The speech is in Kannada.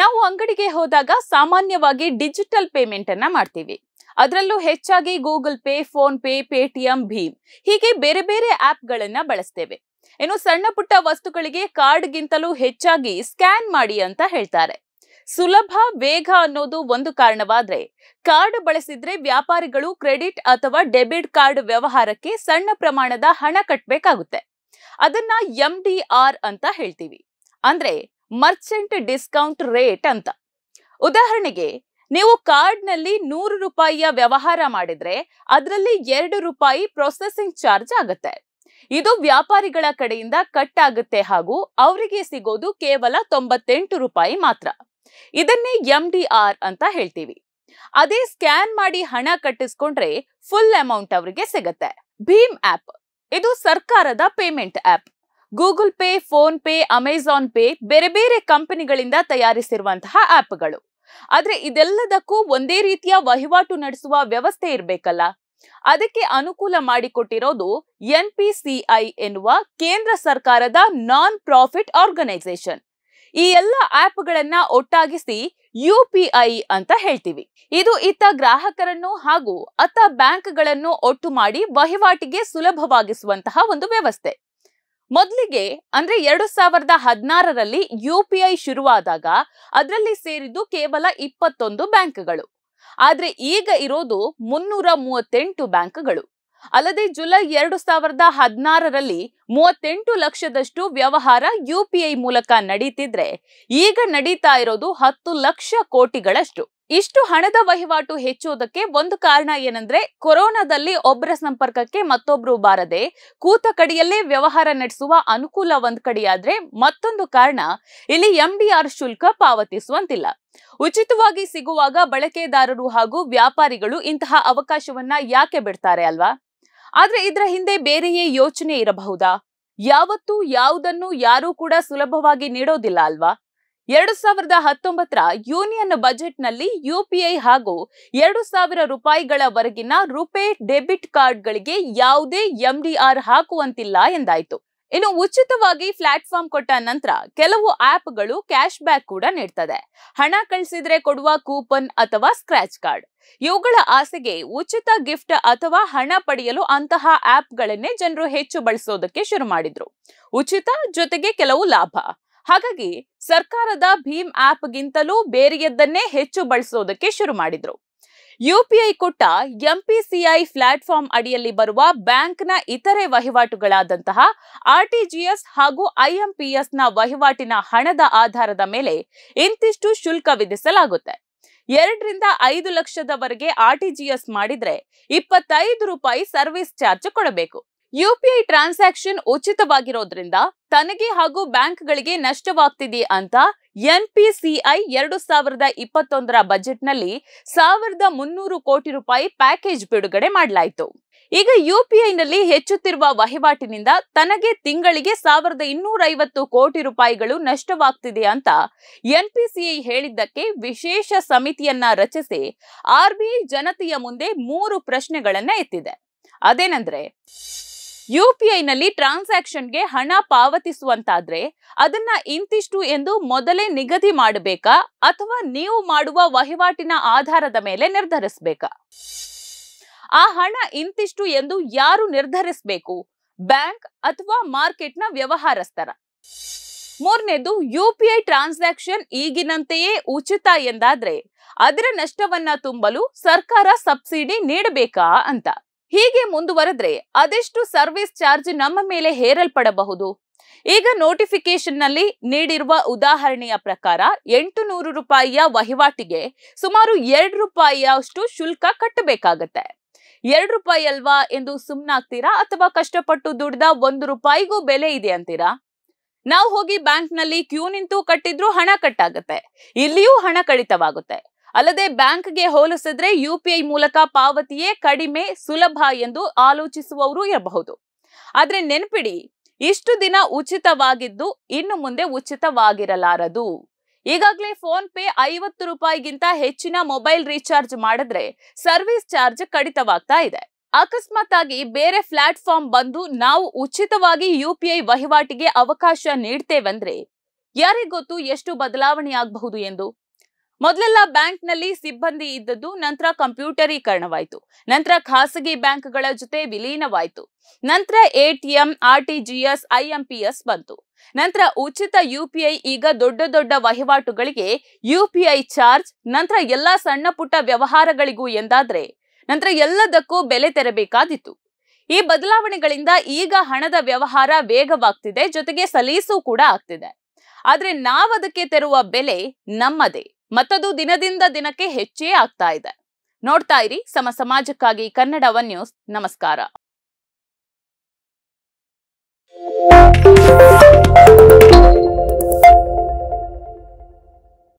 ನಾವು ಅಂಗಡಿಗೆ ಹೋದಾಗ ಸಾಮಾನ್ಯವಾಗಿ ಡಿಜಿಟಲ್ ಪೇಮೆಂಟ್ ಅನ್ನ ಮಾಡ್ತೀವಿ ಅದರಲ್ಲೂ ಹೆಚ್ಚಾಗಿ Google Pay PhonePe Paytm ಭೀಮ್ ಹೀಗೆ ಬೇರೆ ಬೇರೆ ಆಪ್ ಗಳನ್ನ ಬಳಸ್ತೇವೆ ಇನ್ನು ಸಣ್ಣ ಪುಟ್ಟ ವಸ್ತುಗಳಿಗೆ ಕಾರ್ಡ್ಗಿಂತಲೂ ಹೆಚ್ಚಾಗಿ ಸ್ಕ್ಯಾನ್ ಮಾಡಿ ಅಂತ ಹೇಳ್ತಾರೆ ಸುಲಭ ವೇಗ ಅನ್ನೋದು ಒಂದು ಕಾರಣವಾದ್ರೆ ಕಾರ್ಡ್ ಬಳಸಿದ್ರೆ ವ್ಯಾಪಾರಿಗಳು ಕ್ರೆಡಿಟ್ ಅಥವಾ ಡೆಬಿಟ್ ಕಾರ್ಡ್ ವ್ಯವಹಾರಕ್ಕೆ ಸಣ್ಣ ಪ್ರಮಾಣದ ಹಣ ಕಟ್ಟಬೇಕಾಗುತ್ತೆ ಅದನ್ನ ಎಂ ಡಿ ಆರ್ ಅಂತ ಹೇಳ್ತೀವಿ ಅಂದ್ರೆ ಮರ್ಚೆಂಟ್ ಡಿಸ್ಕೌಂಟ್ ರೇಟ್ ಅಂತ ಉದಾಹರಣೆಗೆ ನೀವು ಕಾರ್ಡ್ನಲ್ಲಿ ನೂರು ರೂಪಾಯಿಯ ವ್ಯವಹಾರ ಮಾಡಿದ್ರೆ ಅದರಲ್ಲಿ ಎರಡು ರೂಪಾಯಿ ಪ್ರೊಸೆಸಿಂಗ್ ಚಾರ್ಜ್ ಆಗುತ್ತೆ ಇದು ವ್ಯಾಪಾರಿಗಳ ಕಡೆಯಿಂದ ಕಟ್ ಆಗುತ್ತೆ ಹಾಗೂ ಅವರಿಗೆ ಸಿಗೋದು ಕೇವಲ ತೊಂಬತ್ತೆಂಟು ರೂಪಾಯಿ ಮಾತ್ರ ಇದನ್ನೇ ಎಂ ಡಿ ಆರ್ ಅಂತ ಹೇಳ್ತೀವಿ ಅದೇ ಸ್ಕ್ಯಾನ್ ಮಾಡಿ ಹಣ ಕಟ್ಟಿಸ್ಕೊಂಡ್ರೆ ಫುಲ್ ಅಮೌಂಟ್ ಅವರಿಗೆ ಸಿಗತ್ತೆ ಭೀಮ್ ಆಪ್ ಇದು ಸರ್ಕಾರದ payment app Google Pay PhonePe Amazon Pay ಬೇರೆ ಬೇರೆ ಕಂಪನಿಗಳಿಂದ ತಯಾರಿಸಿರುವಂತಹ ಆಪ್ಗಳು ಆದ್ರೆ ಇದೆಲ್ಲದಕ್ಕೂ ಒಂದೇ ರೀತಿಯ ವಹಿವಾಟು ನಡೆಸುವ ವ್ಯವಸ್ಥೆ ಇರಬೇಕಲ್ಲ ಅದಕ್ಕೆ ಅನುಕೂಲ ಮಾಡಿಕೊಟ್ಟಿರೋದು ಎನ್ ಪಿ ಸಿ ಐ ಎನ್ನುವ ಕೇಂದ್ರ ಸರ್ಕಾರದ ನಾನ್ ಪ್ರಾಫಿಟ್ ಆರ್ಗನೈಸೇಷನ್ ಈ ಎಲ್ಲ ಆಪ್ಗಳನ್ನ ಒಟ್ಟಾಗಿಸಿ ಯು ಪಿ ಐ ಅಂತ ಹೇಳ್ತೀವಿ ಇದು ಇತ್ತ ಗ್ರಾಹಕರನ್ನು ಹಾಗೂ ಅತ್ತ ಬ್ಯಾಂಕ್ಗಳನ್ನು ಒಟ್ಟು ಮಾಡಿ ವಹಿವಾಟಿಗೆ ಸುಲಭವಾಗಿಸುವಂತಹ ಒಂದು ವ್ಯವಸ್ಥೆ ಮೊದಲಿಗೆ ಅಂದ್ರೆ ಎರಡು ಸಾವಿರದ ಹದಿನಾರರಲ್ಲಿ ಯು ಪಿ ಐ ಶುರುವಾದಾಗ ಅದರಲ್ಲಿ ಸೇರಿದ್ದು ಕೇವಲ ಇಪ್ಪತ್ತೊಂದು ಬ್ಯಾಂಕ್ಗಳು ಆದ್ರೆ ಈಗ ಇರೋದು ಮುನ್ನೂರ ಮೂವತ್ತೆಂಟು ಬ್ಯಾಂಕ್ಗಳು ಅಲ್ಲದೆ ಜುಲೈ ಎರಡು ಸಾವಿರದ ಹದಿನಾರರಲ್ಲಿ ಮೂವತ್ತೆಂಟು ಲಕ್ಷದಷ್ಟು ವ್ಯವಹಾರ ಯು ಪಿ ಐ ಮೂಲಕ ನಡೀತಿದ್ರೆ ಈಗ ನಡೀತಾ ಇರೋದು ಹತ್ತು ಲಕ್ಷ ಕೋಟಿಗಳಷ್ಟು ಇಷ್ಟು ಹಣದ ವಹಿವಾಟು ಹೆಚ್ಚುವುದಕ್ಕೆ ಒಂದು ಕಾರಣ ಏನಂದ್ರೆ ಕೊರೋನಾದಲ್ಲಿ ಒಬ್ಬರ ಸಂಪರ್ಕಕ್ಕೆ ಮತ್ತೊಬ್ರು ಬಾರದೆ ಕೂತ ಕಡೆಯಲ್ಲೇ ವ್ಯವಹಾರ ನಡೆಸುವ ಅನುಕೂಲ ಒಂದ್ ಕಡೆಯಾದ್ರೆ ಮತ್ತೊಂದು ಕಾರಣ ಇಲ್ಲಿ ಎಂಬಿಆರ್ ಶುಲ್ಕ ಪಾವತಿಸುವಂತಿಲ್ಲ ಉಚಿತವಾಗಿ ಸಿಗುವಾಗ ಬಳಕೆದಾರರು ಹಾಗೂ ವ್ಯಾಪಾರಿಗಳು ಇಂತಹ ಅವಕಾಶವನ್ನ ಯಾಕೆ ಬಿಡ್ತಾರೆ ಅಲ್ವಾ ಆದ್ರೆ ಇದರ ಹಿಂದೆ ಬೇರೆಯೇ ಯೋಚನೆ ಇರಬಹುದಾ ಯಾವತ್ತು ಯಾವುದನ್ನು ಯಾರೂ ಕೂಡ ಸುಲಭವಾಗಿ ನೀಡೋದಿಲ್ಲ ಅಲ್ವಾ ಎರಡು ಸಾವಿರದ ಹತ್ತೊಂಬತ್ತರ ಯೂನಿಯನ್ ಬಜೆಟ್ನಲ್ಲಿ ಯುಪಿಐ ಹಾಗೂ ಎರಡು ಸಾವಿರ ರೂಪಾಯಿಗಳವರೆಗಿನ ರುಪೇ ಡೆಬಿಟ್ ಕಾರ್ಡ್ಗಳಿಗೆ ಯಾವುದೇ ಎಂಡಿಆರ್ ಹಾಕುವಂತಿಲ್ಲ ಎಂದಾಯಿತು ಇನ್ನು ಉಚಿತವಾಗಿ ಪ್ಲಾಟ್ಫಾರ್ಮ್ ಕೊಟ್ಟ ನಂತರ ಕೆಲವು ಆಪ್ಗಳು ಕ್ಯಾಶ್ ಬ್ಯಾಕ್ ಕೂಡ ನೀಡ್ತದೆ ಹಣ ಕಳಿಸಿದ್ರೆ ಕೊಡುವ ಕೂಪನ್ ಅಥವಾ ಸ್ಕ್ರಾಚ್ ಕಾರ್ಡ್ ಇವುಗಳ ಆಸೆಗೆ ಉಚಿತ ಗಿಫ್ಟ್ ಅಥವಾ ಹಣ ಪಡೆಯಲು ಅಂತಹ ಆಪ್ಗಳನ್ನೇ ಜನರು ಹೆಚ್ಚು ಬಳಸೋದಕ್ಕೆ ಶುರು ಮಾಡಿದ್ರು ಉಚಿತ ಜೊತೆಗೆ ಕೆಲವು ಲಾಭ ಹಾಗಾಗಿ ಸರ್ಕಾರದ ಭೀಮ್ ಆಪ್ ಗಿಂತಲೂ ಬೇರೆಯದ್ದನ್ನೇ ಹೆಚ್ಚು ಬಳಸೋದಕ್ಕೆ ಶುರು ಮಾಡಿದ್ರು ಯುಪಿಐ ಕೊಟ್ಟ ಎಂಪಿಸಿಐ ಪ್ಲಾಟ್ಫಾರ್ಮ್ ಅಡಿಯಲ್ಲಿ ಬರುವ ಬ್ಯಾಂಕ್ನ ಇತರೆ ವಹಿವಾಟುಗಳಾದಂತಹ ಆರ್ಟಿಜಿಎಸ್ ಹಾಗೂ ಐಎಂಪಿಎಸ್ನ ವಹಿವಾಟಿನ ಹಣದ ಆಧಾರದ ಮೇಲೆ ಇಂತಿಷ್ಟು ಶುಲ್ಕ ವಿಧಿಸಲಾಗುತ್ತೆ ಎರಡರಿಂದ ಐದು ಲಕ್ಷದವರೆಗೆ ಆರ್ಟಿಜಿಎಸ್ ಮಾಡಿದ್ರೆ ಇಪ್ಪತ್ತೈದು ರೂಪಾಯಿ ಸರ್ವಿಸ್ ಚಾರ್ಜ್ ಕೊಡಬೇಕು ಯುಪಿಐ ಟ್ರಾನ್ಸಾಕ್ಷನ್ ಉಚಿತವಾಗಿರೋದ್ರಿಂದ ತನಗೆ ಹಾಗೂ ಬ್ಯಾಂಕ್ಗಳಿಗೆ ನಷ್ಟವಾಗ್ತಿದೆ ಅಂತ ಎನ್ಪಿಸಿಐ ಎರಡು ಸಾವಿರದ ಇಪ್ಪತ್ತೊಂದರ ಬಜೆಟ್ನಲ್ಲಿ ಸಾವಿರದ ಮುನ್ನೂರು ಕೋಟಿ ರೂಪಾಯಿ ಪ್ಯಾಕೇಜ್ ಬಿಡುಗಡೆ ಮಾಡಲಾಯಿತು ಈಗ ಯುಪಿಐನಲ್ಲಿ ಹೆಚ್ಚುತ್ತಿರುವ ವಹಿವಾಟಿನಿಂದ ತನಗೆ ತಿಂಗಳಿಗೆ ಸಾವಿರದ ಇನ್ನೂರೈವತ್ತು ಕೋಟಿ ರೂಪಾಯಿಗಳು ನಷ್ಟವಾಗ್ತಿದೆ ಅಂತ ಎನ್ಪಿಸಿಐ ಹೇಳಿದ್ದಕ್ಕೆ ವಿಶೇಷ ಸಮಿತಿಯನ್ನ ರಚಿಸಿ ಆರ್ಬಿಐ ಜನತೆಯ ಮುಂದೆ ಮೂರು ಪ್ರಶ್ನೆಗಳನ್ನ ಎತ್ತಿದೆ ಅದೇನಂದ್ರೆ ಯು ಪಿ ಐನಲ್ಲಿ ಟ್ರಾನ್ಸಾಕ್ಷನ್ಗೆ ಹಣ ಪಾವತಿಸುವಂತಾದ್ರೆ ಅದನ್ನ ಇಂತಿಷ್ಟು ಎಂದು ಮೊದಲೇ ನಿಗದಿ ಮಾಡಬೇಕಾ ಅಥವಾ ನೀವು ಮಾಡುವ ವಹಿವಾಟಿನ ಆಧಾರದ ಮೇಲೆ ನಿರ್ಧರಿಸಬೇಕಾ ಆ ಹಣ ಇಂತಿಷ್ಟು ಎಂದು ಯಾರು ನಿರ್ಧರಿಸಬೇಕು ಬ್ಯಾಂಕ್ ಅಥವಾ ಮಾರ್ಕೆಟ್ನ ವ್ಯವಹಾರಸ್ಥರ ಮೂರನೇದು ಯು ಪಿ ಐ ಟ್ರಾನ್ಸಾಕ್ಷನ್ ಈಗಿನಂತೆಯೇ ಉಚಿತ ಎಂದಾದ್ರೆ ಅದರ ನಷ್ಟವನ್ನ ತುಂಬಲು ಸರ್ಕಾರ ಸಬ್ಸಿಡಿ ನೀಡಬೇಕಾ ಅಂತ ಹೀಗೆ ಮುಂದುವರೆದ್ರೆ ಅದೆಷ್ಟು ಸರ್ವಿಸ್ ಚಾರ್ಜ್ ನಮ್ಮ ಮೇಲೆ ಹೇರಲ್ಪಡಬಹುದು ಈಗ ನೋಟಿಫಿಕೇಶನ್ ನಲ್ಲಿ ನೀಡಿರುವ ಉದಾಹರಣೆಯ ಪ್ರಕಾರ ಎಂಟು ನೂರು ರೂಪಾಯಿಯ ವಹಿವಾಟಿಗೆ ಸುಮಾರು ಎರಡು ರೂಪಾಯಿಯಷ್ಟು ಶುಲ್ಕ ಕಟ್ಟಬೇಕಾಗತ್ತೆ ಎರಡು ರೂಪಾಯಿ ಅಲ್ವಾ ಎಂದು ಸುಮ್ನಾಗ್ತೀರಾ ಅಥವಾ ಕಷ್ಟಪಟ್ಟು ದುಡ್ದ ಒಂದು ರೂಪಾಯಿಗೂ ಬೆಲೆ ಇದೆ ಅಂತೀರಾ ನಾವು ಹೋಗಿ ಬ್ಯಾಂಕ್ ನಲ್ಲಿ ಕ್ಯೂ ನಿಂತು ಕಟ್ಟಿದ್ರೂ ಹಣ ಕಟ್ಟಾಗತ್ತೆ ಇಲ್ಲಿಯೂ ಹಣ ಕಡಿತವಾಗುತ್ತೆ ಅಲ್ಲದೆ ಬ್ಯಾಂಕ್ಗೆ ಹೋಲಿಸಿದ್ರೆ ಯುಪಿಐ ಮೂಲಕ ಪಾವತಿಯೇ ಕಡಿಮೆ ಸುಲಭ ಎಂದು ಆಲೋಚಿಸುವವರು ಇರಬಹುದು ಆದರೆ ನೆನ್ಪಿಡಿ ಇಷ್ಟು ದಿನ ಉಚಿತವಾಗಿದ್ದು ಇನ್ನು ಮುಂದೆ ಉಚಿತವಾಗಿರಲಾರದು ಈಗಾಗಲೇ ಫೋನ್ ಪೇ ಐವತ್ತು ರೂಪಾಯಿಗಿಂತ ಹೆಚ್ಚಿನ ಮೊಬೈಲ್ ರೀಚಾರ್ಜ್ ಮಾಡಿದ್ರೆ ಸರ್ವಿಸ್ ಚಾರ್ಜ್ ಕಡಿತವಾಗ್ತಾ ಇದೆ ಅಕಸ್ಮಾತ್ ಆಗಿ ಬೇರೆ ಪ್ಲಾಟ್ಫಾರ್ಮ್ ಬಂದು ನಾವು ಉಚಿತವಾಗಿ ಐ ವಹಿವಾಟಿಗೆ ಅವಕಾಶ ನೀಡ್ತೇವೆಂದ್ರೆ ಯಾರಿಗೊತ್ತು ಎಷ್ಟು ಬದಲಾವಣೆ ಆಗಬಹುದು ಎಂದು ಮೊದಲೆಲ್ಲ ನಲ್ಲಿ ಸಿಬ್ಬಂದಿ ಇದ್ದದ್ದು ನಂತರ ಕಂಪ್ಯೂಟರೀಕರಣವಾಯಿತು ನಂತರ ಖಾಸಗಿ ಬ್ಯಾಂಕ್ಗಳ ಜೊತೆ ವಿಲೀನವಾಯಿತು ನಂತರ ಎಟಿಎಂ ಆರ್ಟಿಜಿಎಸ್ ಐಎಂಪಿಎಸ್ ಬಂತು ನಂತರ ಉಚಿತ ಯುಪಿಐ ಈಗ ದೊಡ್ಡ ದೊಡ್ಡ ವಹಿವಾಟುಗಳಿಗೆ ಯುಪಿಐ ಚಾರ್ಜ್ ನಂತರ ಎಲ್ಲಾ ಸಣ್ಣ ಪುಟ್ಟ ವ್ಯವಹಾರಗಳಿಗೂ ಎಂದಾದ್ರೆ ನಂತರ ಎಲ್ಲದಕ್ಕೂ ಬೆಲೆ ತೆರಬೇಕಾದಿತ್ತು ಈ ಬದಲಾವಣೆಗಳಿಂದ ಈಗ ಹಣದ ವ್ಯವಹಾರ ವೇಗವಾಗ್ತಿದೆ ಜೊತೆಗೆ ಸಲೀಸು ಕೂಡ ಆಗ್ತಿದೆ ಆದ್ರೆ ನಾವದಕ್ಕೆ ತೆರುವ ಬೆಲೆ ನಮ್ಮದೇ ಮತ್ತದು ದಿನದಿಂದ ದಿನಕ್ಕೆ ಹೆಚ್ಚೇ ಆಗ್ತಾ ಇದೆ ನೋಡ್ತಾ ಇರಿ ಸಮ ಸಮಾಜಕ್ಕಾಗಿ ಕನ್ನಡ ಒನ್ ನ್ಯೂಸ್ ನಮಸ್ಕಾರ